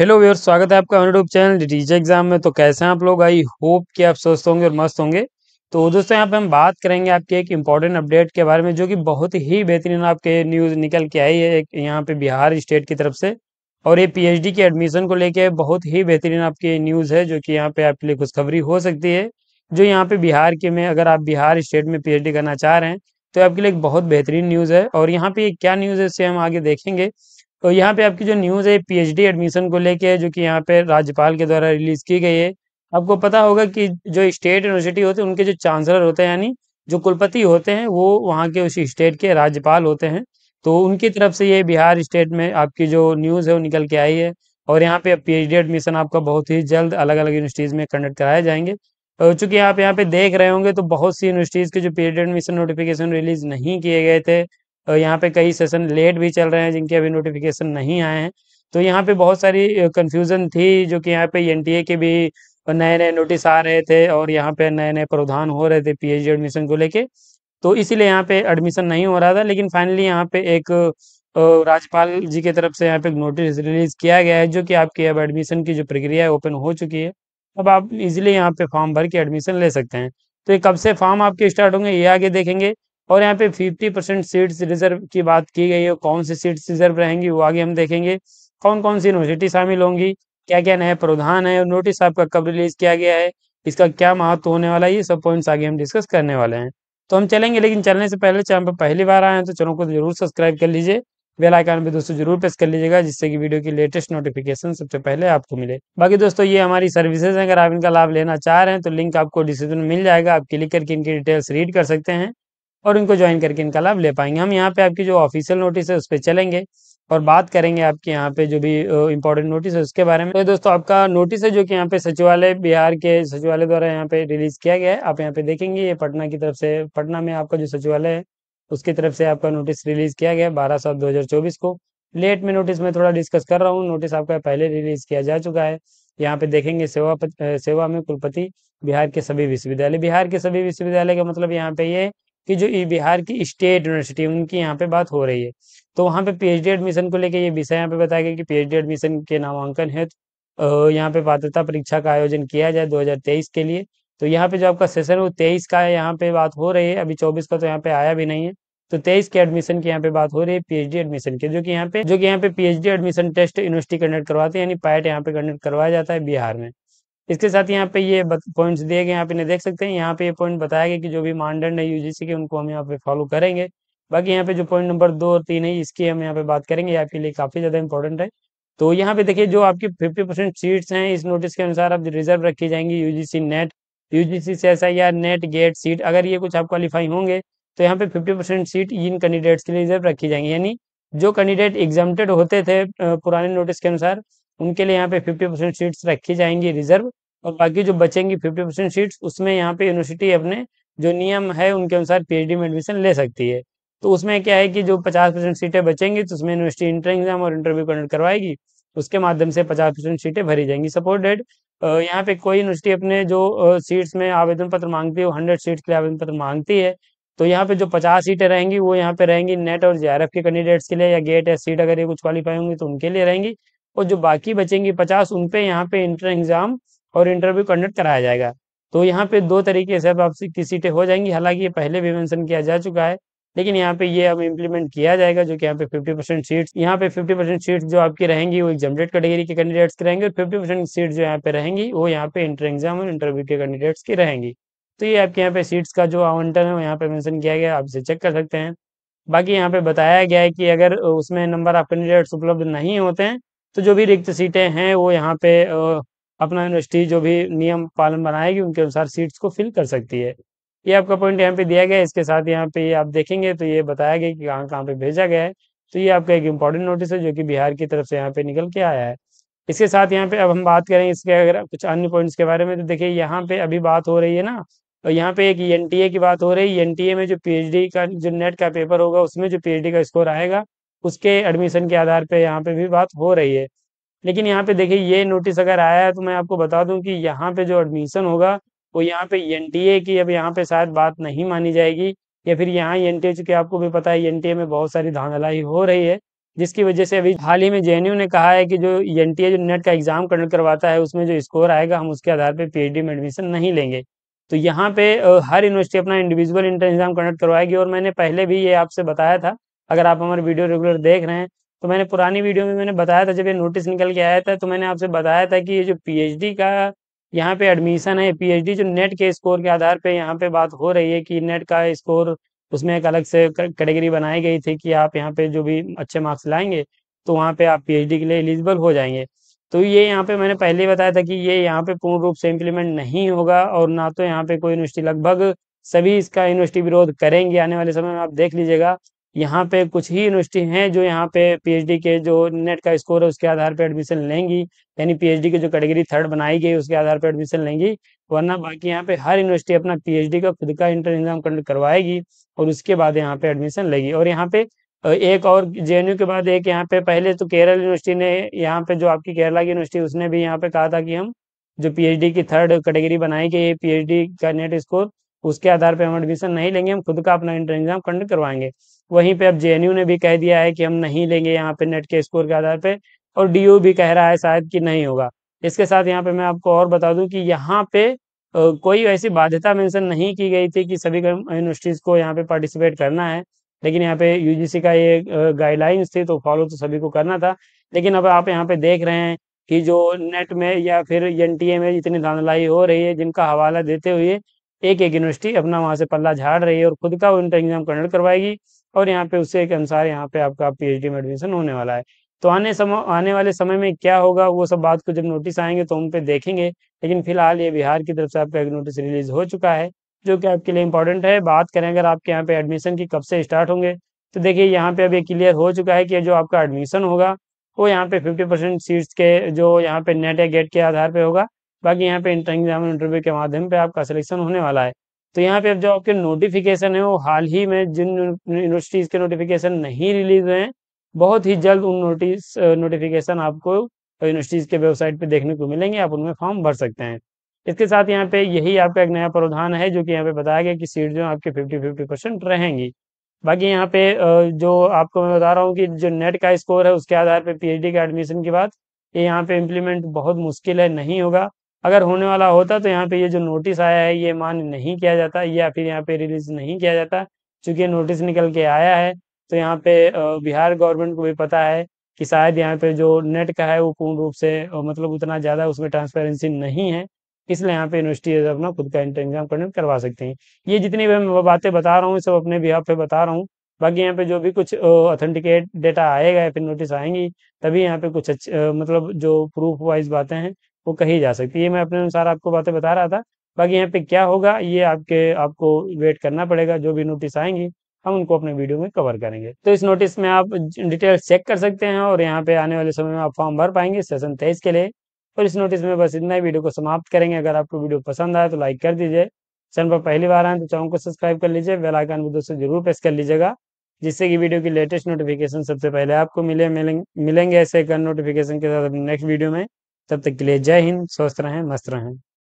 hello व्यवर स्वागत है आपका यूट्यूब चैनल टीचर एग्जाम में तो कैसे हैं आप लोग आई होप कि आप स्वस्थ होंगे और मस्त होंगे तो दोस्तों यहाँ पे हम बात करेंगे आपके एक इम्पॉर्टेंट अपडेट के बारे में जो कि बहुत ही बेहतरीन आपके न्यूज़ निकल के आई है एक यहाँ पे बिहार स्टेट की तरफ से और ये पी के एडमिशन को लेके बहुत ही बेहतरीन आपकी न्यूज़ है जो कि यहाँ पे आपके लिए खुशखबरी हो सकती है जो यहाँ पे बिहार के में अगर आप बिहार स्टेट में पी करना चाह रहे हैं तो आपके लिए एक बहुत बेहतरीन न्यूज़ है और यहाँ पे क्या न्यूज़ है इससे हम आगे देखेंगे तो यहाँ पे आपकी जो न्यूज़ है पीएचडी एडमिशन को लेके है जो कि यहाँ पे राज्यपाल के द्वारा रिलीज की गई है आपको पता होगा कि जो स्टेट यूनिवर्सिटी होती है उनके जो चांसलर होते हैं यानी जो कुलपति होते हैं वो वहाँ के उसी स्टेट के राज्यपाल होते हैं तो उनकी तरफ से ये बिहार स्टेट में आपकी जो न्यूज़ है वो निकल के आई है और यहाँ पे पी एडमिशन आपका बहुत ही जल्द अलग अलग यूनिवर्सिटीज़ में कंडक्ट कराए जाएंगे तो चूंकि आप यहाँ पे देख रहे होंगे तो बहुत सी यूनिवर्सिटीज़ के जो पी एडमिशन नोटिफिकेशन रिलीज नहीं किए गए थे और यहाँ पे कई सेशन लेट भी चल रहे हैं जिनके अभी नोटिफिकेशन नहीं आए हैं तो यहाँ पे बहुत सारी कंफ्यूजन थी जो कि यहाँ पे एन के भी नए नए नोटिस आ रहे थे और यहाँ पे नए नए प्रावधान हो रहे थे पीएचडी एडमिशन को लेके तो इसीलिए यहाँ पे एडमिशन नहीं हो रहा था लेकिन फाइनली यहाँ पे एक राज्यपाल जी की तरफ से यहाँ पे नोटिस रिलीज किया गया है जो कि आपकी अब एडमिशन की जो प्रक्रिया है ओपन हो चुकी है अब आप इजिली यहाँ पे फॉर्म भर के एडमिशन ले सकते हैं तो ये कब से फॉर्म आपके स्टार्ट होंगे ये आगे देखेंगे और यहाँ पे 50 परसेंट सीट्स रिजर्व की बात की गई है कौन सी सीट्स रिजर्व रहेंगी वो आगे हम देखेंगे कौन कौन सी यूनिवर्सिटी शामिल होंगी क्या क्या नया प्रावधान है और नोटिस आपका कब रिलीज किया गया है इसका क्या महत्व होने वाला है ये सब पॉइंट्स आगे हम डिस्कस करने वाले हैं तो हम चलेंगे लेकिन चलने से पहले चैनल पर पहली बार आए हैं तो चैनल को जरूर सब्सक्राइब कर लीजिए बेल आइकन दोस्तों जरूर प्रेस कर लीजिएगा जिससे कि वीडियो की लेटेस्ट नोटिफिकेशन सबसे पहले आपको मिले बाकी दोस्तों ये हमारी सर्विसेज हैं अगर आप इनका लाभ लेना चाह रहे हैं तो लिंक आपको डिस्क्रिप्शन में मिल जाएगा आप क्लिक करके इनकी डिटेल्स रीड कर सकते हैं और उनको ज्वाइन करके इनका लाभ ले पाएंगे हम यहाँ पे आपकी जो ऑफिशियल नोटिस है उस पर चलेंगे और बात करेंगे आपके यहाँ पे जो भी इम्पोर्टेंट नोटिस है उसके बारे में तो दोस्तों आपका नोटिस है जो कि यहाँ पे सचिवालय बिहार के सचिवालय द्वारा यहाँ पे रिलीज किया गया है आप यहाँ पे देखेंगे ये पटना की तरफ से पटना में आपका जो सचिवालय है उसकी तरफ से आपका नोटिस रिलीज किया गया है बारह सात दो को लेट में नोटिस में थोड़ा डिस्कस कर रहा हूँ नोटिस आपका पहले रिलीज किया जा चुका है यहाँ पे देखेंगे सेवा सेवा में कुलपति बिहार के सभी विश्वविद्यालय बिहार के सभी विश्वविद्यालय का मतलब यहाँ पे ये कि जो बिहार की स्टेट यूनिवर्सिटी उनकी यहाँ पे बात हो रही है तो वहाँ पे पीएचडी एडमिशन को लेके ये विषय यहाँ पे बताया गया कि पीएचडी एडमिशन के नामांकन है तो यहाँ पे पात्रता परीक्षा का आयोजन किया जाए 2023 के लिए तो यहाँ पे जो आपका सेशन वो तेईस का है यहाँ पे बात हो रही है अभी चौबीस का तो यहाँ पे आया भी नहीं है तो तेईस के एडमिशन की यहाँ पे बात हो रही है पीएचडी एडमिशन की जो कि यहाँ पे जो कि यहाँ पे PhD admission test university conduct करवाते हैं यानी पैट e यहाँ पे कंडक्ट करवाया जाता है बिहार में इसके साथ यहाँ पे ये पॉइंट्स दिए गए आप इन्हें देख सकते हैं यहाँ पे ये पॉइंट बताया गया कि जो भी मानदंड है यूजीसी के उनको हम यहाँ पे फॉलो करेंगे बाकी यहाँ पे जो पॉइंट नंबर दो और तीन है इसकी हम यहाँ पे बात करेंगे आपके लिए काफी ज्यादा इंपॉर्टेंट है तो यहाँ पे देखिए जो आपकी फिफ्टी परसेंट सीट्स हैं इस नोटिस के अनुसार आप रिजर्व रखी जाएंगी UGC NET UGC C S I R NET GATE seat अगर ये कुछ आप क्वालिफाई होंगे तो यहाँ पे फिफ्टी परसेंट सीट इन कैंडिडेट्स के लिए रिजर्व रखी जाएंगी यानी जो कैंडिडेट एग्जामेड होते थे पुराने नोटिस के अनुसार उनके लिए यहाँ पे फिफ्टी परसेंट सीट्स रखी जाएंगी रिजर्व और बाकी जो बचेंगी फिफ्टी परसेंट सीट्स उसमें यहाँ पे यूनिवर्सिटी अपने जो नियम है उनके अनुसार पीएचडी में एडमिशन ले सकती है तो उसमें क्या है कि जो पचास परसेंट सीटें बचेंगी तो उसमें यूनिवर्सिटी इंटर एग्जाम और इंटरव्यू कंडक्ट करवाएगी उसके माध्यम से पचास परसेंट सीटें भरी जाएंगी डेट यहाँ पे कोई यूनिवर्सिटी अपने जो सीट्स में आवेदन पत्र मांगती है वो हंड्रेड सीट्स के लिए आवेदन पत्र मांगती है तो यहाँ पे जो पचास सीटें रहेंगी वो यहाँ पे रहेंगी नेट और एफ के कैंडिडेट्स के लिए या गेट या सीट अगर ये कुछ क्वालिफाई होंगी तो उनके लिए रहेंगी और जो बाकी बचेंगी पचास उन पे यहाँ पे इंटर एग्जाम और इंटरव्यू कंडक्ट कराया जाएगा तो यहाँ पे दो तरीके से अब आपसे की सीटें हो जाएंगी हालांकि ये पहले भी मेंशन किया जा चुका है लेकिन यहाँ पे ये अब इम्प्लीमेंट किया जाएगा जो कि यहाँ पे 50 परसेंट सीट यहाँ पे 50 परसेंट सीट जो आपकी रहेंगी वो एग्जामेट कैटेगरी के कैंडिडेट्स की रहेंगी और 50 परसेंट सीट जो यहाँ पे रहेंगी वो यहाँ पे इंटर एग्जाम और इंटरव्यू के कैंडिडेट्स की रहेंगी तो ये आपके यहाँ पे सीट्स का जो आवंटन है वो यहाँ पे मैंशन किया गया आप इसे चेक कर सकते हैं बाकी यहाँ पे बताया गया है कि अगर उसमें नंबर ऑफ कैंडिडेट्स उपलब्ध नहीं होते हैं तो जो भी रिक्त सीटें हैं वो यहाँ पे अपना यूनिवर्सिटी जो भी नियम पालन बनाएगी उनके अनुसार सीट्स को फिल कर सकती है ये आपका पॉइंट यहाँ पे दिया गया है इसके साथ यहाँ पे आप देखेंगे तो ये बताया गया कि कहाँ कहाँ पे भेजा गया है तो ये आपका एक इम्पॉर्टेंट नोटिस है जो कि बिहार की तरफ से यहाँ पे निकल के आया है इसके साथ यहाँ पे अब हम बात करें इसके अगर कुछ अन्य पॉइंट्स के बारे में तो देखिए यहाँ पे अभी बात हो रही है ना और यहाँ पे एक एन की बात हो रही है एन में जो पी का जो नेट का पेपर होगा उसमें जो पी का स्कोर आएगा उसके एडमिशन के आधार पे यहाँ पे भी बात हो रही है लेकिन यहाँ पे देखिए ये नोटिस अगर आया है तो मैं आपको बता दूं कि यहाँ पे जो एडमिशन होगा वो यहाँ पे एन की अब यहाँ पे शायद बात नहीं मानी जाएगी या फिर यहाँ एन टी चूंकि आपको भी पता है एन में बहुत सारी धांधलाई हो रही है जिसकी वजह से अभी हाल ही में जे ने कहा है कि जो एन जो नेट e का एग्जाम कंडक्ट करवाता है उसमें जो स्कोर आएगा हम उसके आधार पर पी e में एडमिशन नहीं लेंगे तो यहाँ पे हर यूनिवर्सिटी अपना इंडिविजुअल इंटर एग्जाम कंडक्ट करवाएगी और मैंने पहले भी ये आपसे बताया था अगर आप हमारे वीडियो रेगुलर देख रहे हैं तो मैंने पुरानी वीडियो में मैंने बताया था जब ये नोटिस निकल के आया था तो मैंने आपसे बताया था कि ये जो पीएचडी का यहाँ पे एडमिशन है पीएचडी जो नेट के स्कोर के आधार पे यहाँ पे बात हो रही है कि नेट का स्कोर उसमें एक अलग से कैटेगरी बनाई गई थी कि आप यहाँ पे जो भी अच्छे मार्क्स लाएंगे तो वहाँ पे आप पी के लिए एलिजिबल हो जाएंगे तो ये यहाँ पे मैंने पहले ही बताया था कि ये यहाँ पे पूर्ण रूप से इम्प्लीमेंट नहीं होगा और ना तो यहाँ पे कोई यूनिवर्सिटी लगभग सभी इसका यूनिवर्सिटी विरोध करेंगे आने वाले समय में आप देख लीजिएगा यहाँ पे कुछ ही यूनिवर्सिटी हैं जो यहाँ पे पीएचडी के जो नेट का स्कोर है उसके आधार पर एडमिशन लेंगी यानी पीएचडी की जो कैटेगरी थर्ड बनाई गई उसके आधार पर एडमिशन लेंगी वरना बाकी यहाँ पे हर यूनिवर्सिटी अपना पीएचडी का खुद का इंटर एग्जाम कंडक्ट करवाएगी और उसके बाद यहाँ पे एडमिशन लेगी और यहाँ पे एक और जे के बाद एक यहाँ पे पहले तो केरल यूनिवर्सिटी ने यहाँ पे जो आपकी केरला की यूनिवर्सिटी उसने भी यहाँ पे कहा था कि हम जो पी की थर्ड कैटेगरी बनाई गई है एच का नेट स्कोर उसके आधार पर हम एडमिशन नहीं लेंगे हम खुद का अपना इंटर एग्जाम कंडक्ट करवाएंगे वहीं पे अब जे ने भी कह दिया है कि हम नहीं लेंगे यहाँ पे नेट के स्कोर के आधार पे और डी भी कह रहा है शायद कि नहीं होगा इसके साथ यहाँ पे मैं आपको और बता दूं कि यहाँ पे कोई ऐसी बाध्यता मेंशन नहीं की गई थी कि सभी यूनिवर्सिटीज को यहाँ पे पार्टिसिपेट करना है लेकिन यहाँ पे यू का ये गाइडलाइंस थी तो फॉलो तो सभी को करना था लेकिन अब आप यहाँ पे देख रहे हैं कि जो नेट में या फिर एन में इतनी धांधलाई हो रही है जिनका हवाला देते हुए एक एक यूनिवर्सिटी अपना वहाँ से पल्ला झाड़ रही है और खुद का वो इंटर एग्जाम कंडक्ट करवाएगी और यहाँ पे उसके अनुसार यहाँ पे आपका पीएचडी में एडमिशन होने वाला है तो आने समय आने वाले समय में क्या होगा वो सब बात को जब नोटिस आएंगे तो उन पे देखेंगे लेकिन फिलहाल ये बिहार की तरफ से आपका एक नोटिस रिलीज हो चुका है जो कि आपके लिए इम्पोर्टेंट है बात करें अगर आपके यहाँ पे एडमिशन की कब से स्टार्ट होंगे तो देखिए यहाँ पे अभी क्लियर हो चुका है कि जो आपका एडमिशन होगा वो यहाँ पे फिफ्टी परसेंट सीट्स के जो यहाँ पे नेट या गेट के आधार पर होगा बाकी यहाँ पे इंटर एग्जाम इंटरव्यू के माध्यम पे आपका सिलेक्शन होने वाला है तो यहाँ पे अब जो आपके नोटिफिकेशन है वो हाल ही में जिन यूनिवर्सिटीज के नोटिफिकेशन नहीं रिलीज हुए हैं बहुत ही जल्द उन नोटिस नोटिफिकेशन आपको यूनिवर्सिटीज के वेबसाइट पे देखने को मिलेंगे आप उनमें फॉर्म भर सकते हैं इसके साथ यहाँ पे यही आपका एक नया प्रावधान है जो कि यहाँ पे बताया गया कि सीट जो आपके फिफ्टी फिफ्टी परसेंट रहेंगी बाकी यहाँ पे जो आपको मैं बता रहा हूँ कि जो नेट का स्कोर है उसके आधार पर पी के एडमिशन की बात ये यहाँ पे इम्प्लीमेंट बहुत मुश्किल है नहीं होगा अगर होने वाला होता तो यहाँ पे ये जो नोटिस आया है ये मान्य नहीं किया जाता या फिर यहाँ पे रिलीज नहीं किया जाता चूंकि नोटिस निकल के आया है तो यहाँ पे बिहार गवर्नमेंट को भी पता है कि शायद यहाँ पे जो नेट का है वो पूर्ण रूप से मतलब उतना ज़्यादा उसमें ट्रांसपेरेंसी नहीं है इसलिए यहाँ पे यूनिवर्सिटी अपना खुद का एग्जाम कंडक्ट करवा सकते हैं ये जितनी भी मैं बातें बता रहा हूँ सब अपने बिहार पे बता रहा हूँ बाकी यहाँ पे जो भी कुछ ऑथेंटिकेट डेटा आएगा या फिर नोटिस आएंगी तभी यहाँ पे कुछ मतलब जो प्रूफ वाइज बातें हैं वो कही जा सकती है मैं अपने अनुसार आपको बातें बता रहा था बाकी यहाँ पे क्या होगा ये आपके आपको वेट करना पड़ेगा जो भी नोटिस आएंगी हम उनको अपने वीडियो में कवर करेंगे तो इस नोटिस में आप डिटेल चेक कर सकते हैं और यहाँ पे आने वाले समय में आप फॉर्म भर पाएंगे सेशन तेईस के लिए और इस नोटिस में बस इतना ही वीडियो को समाप्त करेंगे अगर आपको वीडियो पसंद आए तो लाइक कर दीजिए चैनल पर पहली बार आए तो चैनल को सब्सक्राइब कर लीजिए बेल आइकन को दोस्तों जरूर प्रेस कर लीजिएगा जिससे कि वीडियो की लेटेस्ट नोटिफिकेशन सबसे पहले आपको मिले मिलेंगे ऐसे नोटिफिकेशन के साथ नेक्स्ट वीडियो में तब तक के लिए जय हिंद स्वस्थ रहें मस्त रहें